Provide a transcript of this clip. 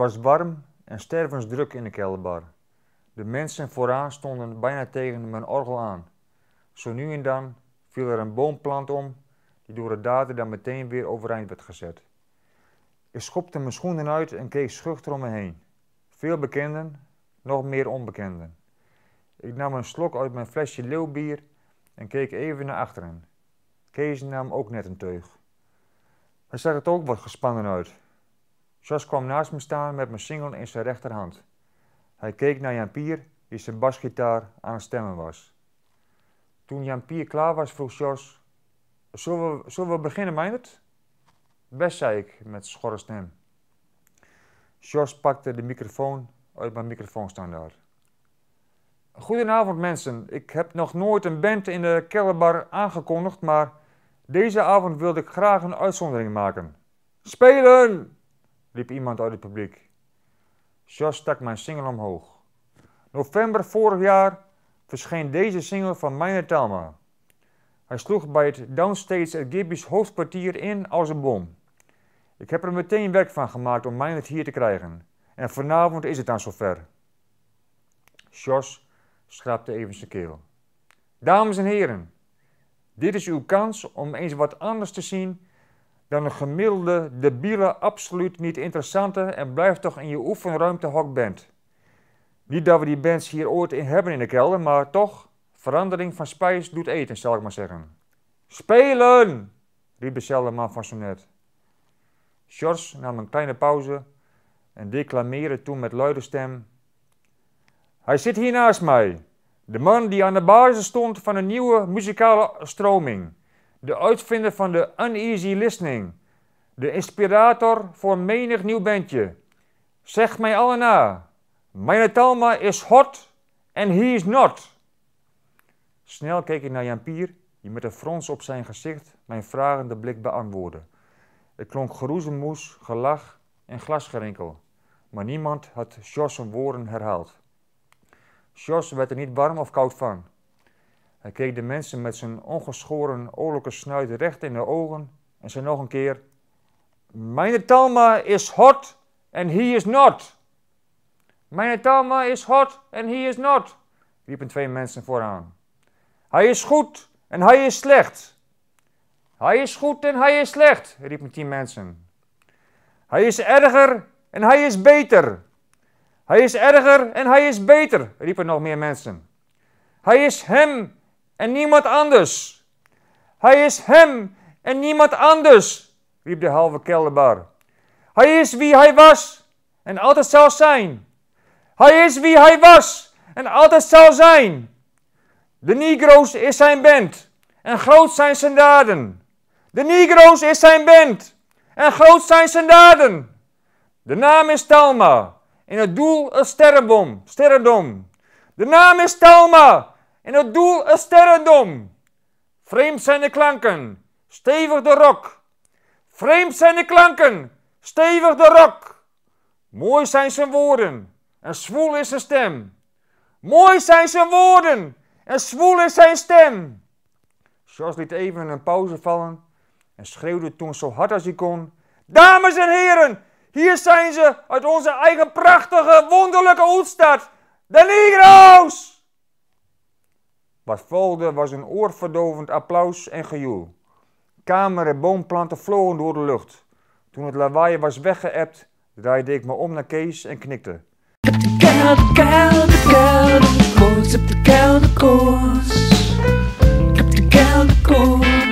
was warm en stervensdruk in de kelderbar. De mensen vooraan stonden bijna tegen mijn orgel aan. Zo nu en dan viel er een boomplant om, die door het dader dan meteen weer overeind werd gezet. Ik schopte mijn schoenen uit en keek schuchter om me heen. Veel bekenden, nog meer onbekenden. Ik nam een slok uit mijn flesje leeuwbier en keek even naar achteren. Kees nam ook net een teug. Hij zag het ook wat gespannen uit. Jos kwam naast me staan met mijn single in zijn rechterhand. Hij keek naar Jan Pier, die zijn basgitaar aan het stemmen was. Toen Jan Pier klaar was, vroeg Jos: Zullen we, zullen we beginnen, Meijnert? Best, zei ik met schorre stem. Jos pakte de microfoon uit mijn microfoonstandaard. Goedenavond mensen. Ik heb nog nooit een band in de kellerbar aangekondigd, maar deze avond wilde ik graag een uitzondering maken. Spelen! riep iemand uit het publiek. Jos stak mijn single omhoog. November vorig jaar verscheen deze single van Meiner Talma. Hij sloeg bij het Downstage at Gibby's hoofdkwartier in als een bom. Ik heb er meteen werk van gemaakt om Meiner hier te krijgen. En vanavond is het dan zover. Josh schraapte even zijn keel. Dames en heren, dit is uw kans om eens wat anders te zien dan een gemiddelde, debiele, absoluut niet interessante en blijf toch in je oefenruimte hok bent. Niet dat we die bands hier ooit in hebben in de kelder, maar toch, verandering van spijs doet eten, zal ik maar zeggen. Spelen! riep dezelfde man van zo net. George nam een kleine pauze en declameerde toen met luide stem. Hij zit hier naast mij, de man die aan de basis stond van een nieuwe muzikale stroming de uitvinder van de uneasy listening, de inspirator voor menig nieuw bandje. Zeg mij alle na, mijn Talma is hot en he is not. Snel keek ik naar Jan Pier, die met een frons op zijn gezicht mijn vragende blik beantwoordde. Er klonk geroezemoes, gelach en glasgerinkel, maar niemand had Jos' woorden herhaald. Jos werd er niet warm of koud van. Hij keek de mensen met zijn ongeschoren oorlijke snuit recht in de ogen en zei nog een keer: Mijn Talma is hot en he is not. Mijn Talma is hot en he is not, riepen twee mensen vooraan. Hij is goed en hij is slecht. Hij is goed en hij is slecht, riepen tien mensen. Hij is erger en hij is beter. Hij is erger en hij is beter, riepen nog meer mensen. Hij is hem en niemand anders. Hij is hem en niemand anders, riep de halve kelderbar. Hij is wie hij was en altijd zal zijn. Hij is wie hij was en altijd zal zijn. De Negro's is zijn band en groot zijn zijn daden. De Negro's is zijn band en groot zijn zijn daden. De naam is Talma en het doel een sterrenbom, sterrendom. De naam is Talma en het doel is sterrendom. Vreemd zijn de klanken, stevig de rok. Vreemd zijn de klanken, stevig de rok. Mooi zijn zijn woorden en zwoel is zijn stem. Mooi zijn zijn woorden en zwoel is zijn stem. Charles liet even een pauze vallen en schreeuwde toen zo hard als hij kon. Dames en heren, hier zijn ze uit onze eigen prachtige, wonderlijke hoofdstad, de Negro's! Wat volgde was een oorverdovend applaus en gejoel. Kamer en boomplanten vlogen door de lucht. Toen het lawaai was weggeëpt, draaide ik me om naar Kees en knikte. De de kuil, de kuil, de de kuil, de de